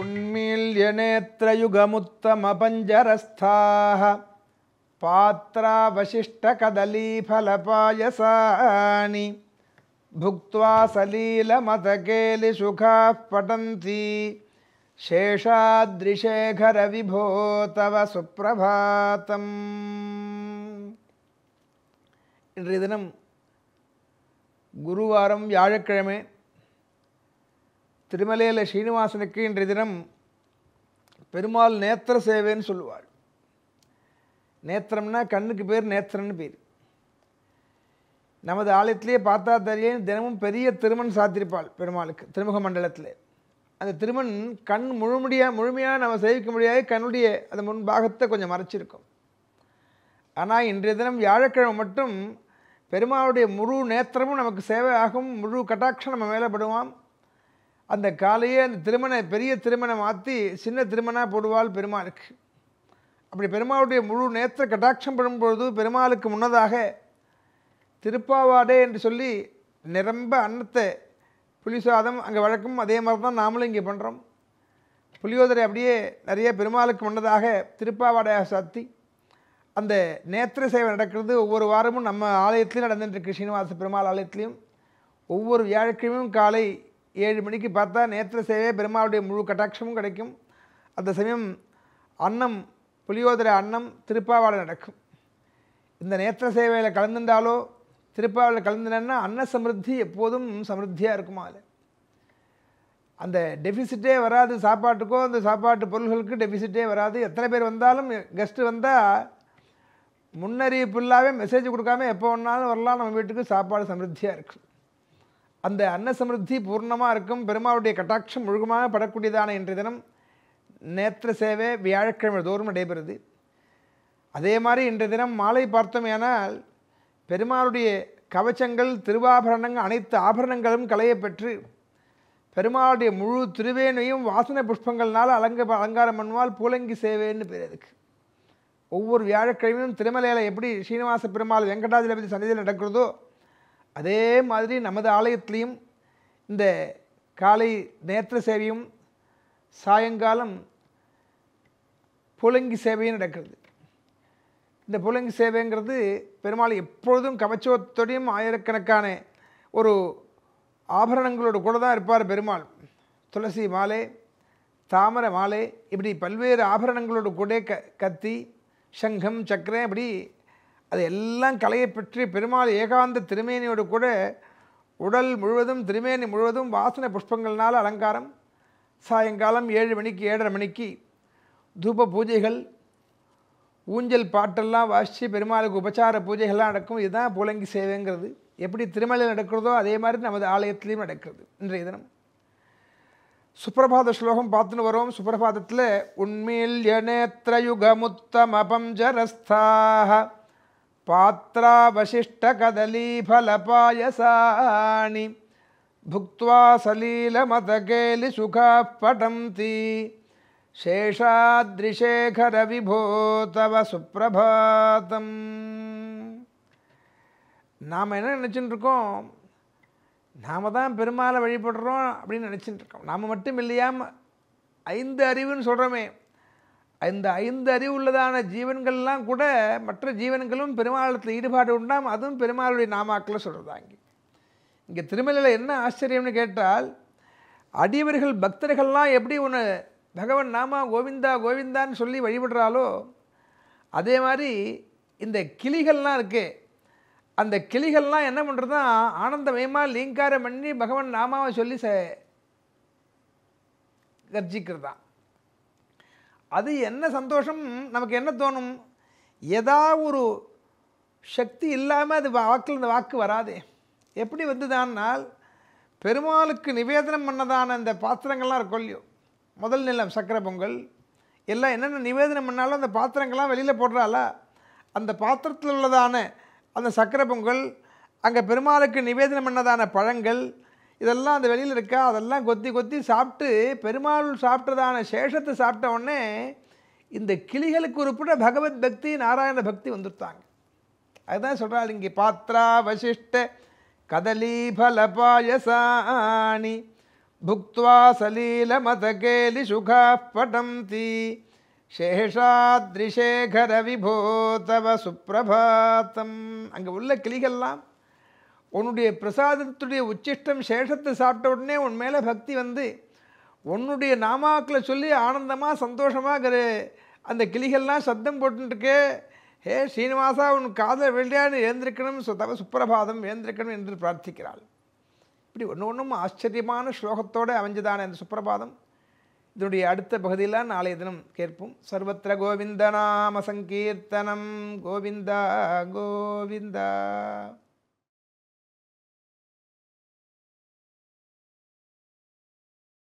उन्मील्यनेत्रयुगमुत्तमपञ्जरस्थाः पात्रावशिष्टकदलीफलपायसानि भुक्त्वा सलीलमतकेलिसुखाः पठन्ति शेषाद्रिशेखरविभो तव सुप्रभातम् इन्द्रिदिनं गुरुवारं व्याजक्रमे திருமலையில் ஸ்ரீனிவாசனுக்கு இன்றைய தினம் பெருமாள் நேத்திர சேவைன்னு சொல்லுவாள் நேத்திரம்னா கண்ணுக்கு பேர் நேத்திரம்னு பேர் நமது ஆலயத்திலேயே பார்த்தா தெரிய தினமும் பெரிய திருமண் சாத்திருப்பாள் பெருமாளுக்கு திருமுக மண்டலத்தில் அந்த திருமண் கண் முழுமுடியாக முழுமையாக நம்ம சேவிக்க முடியாது கண்ணுடைய அந்த முன்பாகத்தை கொஞ்சம் மறைச்சிருக்கும் ஆனால் இன்றைய தினம் வியாழக்கிழமை மட்டும் பெருமாளுடைய முழு நேத்திரமும் நமக்கு சேவை ஆகும் முழு கட்டாட்சம் நம்ம மேலே படுவான் அந்த காலையே அந்த திருமண பெரிய திருமணம் மாற்றி சின்ன திருமணாக போடுவாள் பெருமாளுக்கு அப்படி பெருமாளுடைய முழு நேத்திர கட்டாட்சம் பண்ணும்பொழுது பெருமாளுக்கு முன்னதாக திருப்பாவாடே என்று சொல்லி நிரம்ப அன்னத்தை புளி சாதம் அங்கே வழக்கம் அதே மாதிரி தான் நாமளும் இங்கே பண்ணுறோம் புளியோதரை அப்படியே நிறைய பெருமாளுக்கு முன்னதாக திருப்பாவாடையாக சாத்தி அந்த நேத்திர சேவை நடக்கிறது ஒவ்வொரு வாரமும் நம்ம ஆலயத்திலையும் நடந்துட்டுருக்கு ஸ்ரீனிவாச பெருமாள் ஆலயத்திலையும் ஒவ்வொரு வியாழக்கிழமையும் காலை ஏழு மணிக்கு பார்த்தா நேத்திர சேவை பெருமாளுடைய முழு கட்டாட்சமும் கிடைக்கும் அந்த சமயம் அன்னம் புளியோதரை அன்னம் திருப்பாவாடை நடக்கும் இந்த நேத்திர சேவையில் கலந்துட்டாலோ திருப்பாவில் கலந்துனா அன்ன சமிருத்தி எப்போதும் சமிருத்தியாக இருக்குமா அதில் அந்த டெபிசிட்டே வராது சாப்பாட்டுக்கோ அந்த சாப்பாட்டு பொருள்களுக்கு டெஃபிசிட்டே வராது எத்தனை பேர் வந்தாலும் கெஸ்ட்டு வந்தால் முன்னறிவிப்பு இல்லாமல் மெசேஜ் கொடுக்காம எப்போ வேணாலும் வரலாம் நம்ம வீட்டுக்கு சாப்பாடு சமிருத்தியாக இருக்கும் அந்த அன்னசமிருத்தி பூர்ணமாக இருக்கும் பெருமாளுடைய கட்டாட்சம் முழுகமாக படக்கூடியதான இன்றைய தினம் நேத்திர சேவை வியாழக்கிழமை தோறும் நடைபெறுது அதே மாதிரி இன்றைய தினம் மாலை பார்த்தோமேனால் பெருமாளுடைய கவச்சங்கள் திருவாபரணங்கள் அனைத்து ஆபரணங்களும் களையப்பெற்று பெருமாளுடைய முழு திருவேணையும் வாசனை புஷ்பங்கள்னால் அலங்க அலங்காரம் பண்ணுவால் பூலங்கி சேவைன்னு பேர் அதுக்கு ஒவ்வொரு வியாழக்கிழமையும் திருமலையில் எப்படி ஸ்ரீனிவாச பெருமாள் வெங்கடாஜலபதி சந்தையில் நடக்கிறதோ அதே மாதிரி நமது ஆலயத்திலையும் இந்த காலை நேற்ற சேவையும் சாயங்காலம் புலங்கி சேவையும் நடக்கிறது இந்த புலங்கி சேவைங்கிறது பெருமாள் எப்பொழுதும் கவச்சோத்தோடையும் ஆயிரக்கணக்கான ஒரு ஆபரணங்களோடு கூட தான் இருப்பார் பெருமாள் துளசி மாலை தாமரை மாலை இப்படி பல்வேறு ஆபரணங்களோடு கூட க கத்தி சங்கம் சக்கரம் இப்படி அது எல்லாம் கலையை பற்றி பெருமாள் ஏகாந்த திருமேனியோடு கூட உடல் முழுவதும் திருமேனி முழுவதும் வாசனை புஷ்பங்கள்னால் அலங்காரம் சாயங்காலம் ஏழு மணிக்கு ஏழரை மணிக்கு தூப பூஜைகள் ஊஞ்சல் பாட்டெல்லாம் வாசித்து பெருமாளுக்கு உபச்சார பூஜைகள்லாம் நடக்கும் இதுதான் பூலங்கி சேவைங்கிறது எப்படி திருமலையில் நடக்கிறதோ அதே மாதிரி நமது ஆலயத்திலையும் நடக்கிறது இன்றைய தினம் சுப்பிரபாத ஸ்லோகம் பார்த்துன்னு வரோம் சுப்பிரபாதத்தில் உண்மையில் நேத்திரயுகமுத்தம ஜரஸ்தாக पात्रावशिष्टकदलीफलपायसानि भुक्त्वा सलीलमतकेलिसुखाः पटन्ति சேஷாத்ரிஷேகரவிபோ தவ சுப்பிரபாதம் நாம் என்ன நினச்சின்னு இருக்கோம் நாம் தான் பெருமாளை வழிபடுறோம் அப்படின்னு நினச்சின்னு இருக்கோம் நாம் மட்டும் இல்லையாமல் ஐந்து அறிவுன்னு சொல்கிறோமே இந்த ஐந்து அறிவுள்ளதான ஜீவன்கள்லாம் கூட மற்ற ஜீவன்களும் பெருமாளத்தில் ஈடுபாடு உண்டாம் அதுவும் பெருமாளுடைய நாமாக்களை சொல்கிறதாங்க இங்கே திருமலையில் என்ன ஆச்சரியம்னு கேட்டால் அடியவர்கள் பக்தர்கள்லாம் எப்படி ஒன்று பகவன் நாமா கோவிந்தா கோவிந்தான்னு சொல்லி வழிபடுறாலோ அதே மாதிரி இந்த கிளிகள்லாம் இருக்குது அந்த கிளிகள்லாம் என்ன பண்ணுறதுனா ஆனந்தமயமாக லீங்காரம் பண்ணி பகவன் நாமாவை சொல்லி ச கர்ஜிக்கிறதான் அது என்ன சந்தோஷம் நமக்கு என்ன தோணும் எதா ஒரு சக்தி இல்லாமல் அது வாக்கில் இந்த வாக்கு வராதே எப்படி வந்துதான்னால் பெருமாளுக்கு நிவேதனம் பண்ணதான அந்த பாத்திரங்கள்லாம் இருக்கும் இல்லையோ முதல் நிலம் சக்கரை பொங்கல் எல்லாம் என்னென்ன நிவேதனம் பண்ணாலும் அந்த பாத்திரங்கள்லாம் வெளியில் போடுறாளா அந்த பாத்திரத்தில் உள்ளதான அந்த சக்கரை பொங்கல் அங்கே பெருமாளுக்கு நிவேதனம் பண்ணதான பழங்கள் இதெல்லாம் அந்த வெளியில் இருக்கா அதெல்லாம் கொத்தி கொத்தி சாப்பிட்டு பெருமாள் சாப்பிட்டதான சேஷத்தை சாப்பிட்ட உடனே இந்த கிளிகளுக்கு உறுப்பிட பகவத் பக்தி நாராயண பக்தி வந்துருத்தாங்க அதுதான் சொல்கிறாள் இங்கே பாத்ரா வசிஷ்ட கதலீபல பாயசாணி புக்துவா சலீல கேலி சுகா படம் தீ சேஷாத்ரிசேகர விபோதவ சுப்பிரபாத்தம் அங்கே உள்ள கிளிகள்லாம் உன்னுடைய பிரசாதத்துடைய உச்சிஷ்டம் சேஷத்தை சாப்பிட்ட உடனே உன் மேலே பக்தி வந்து உன்னுடைய நாமாக்களை சொல்லி ஆனந்தமாக சந்தோஷமாக அந்த கிளிகள்லாம் சத்தம் போட்டுருக்கே ஹே ஸ்ரீனிவாசா உன் காதல் வெள்ளையான்னு எழுந்திருக்கணும் தவ சுப்பிரபாதம் எழுந்திருக்கணும் என்று பிரார்த்திக்கிறாள் இப்படி ஒன்று ஒன்றும் ஆச்சரியமான ஸ்லோகத்தோடு அமைஞ்சதான இந்த சுப்பிரபாதம் இதனுடைய அடுத்த பகுதியில் நாளைய தினம் கேட்போம் சர்வத்திர கோவிந்த நாம சங்கீர்த்தனம் கோவிந்தா கோவிந்தா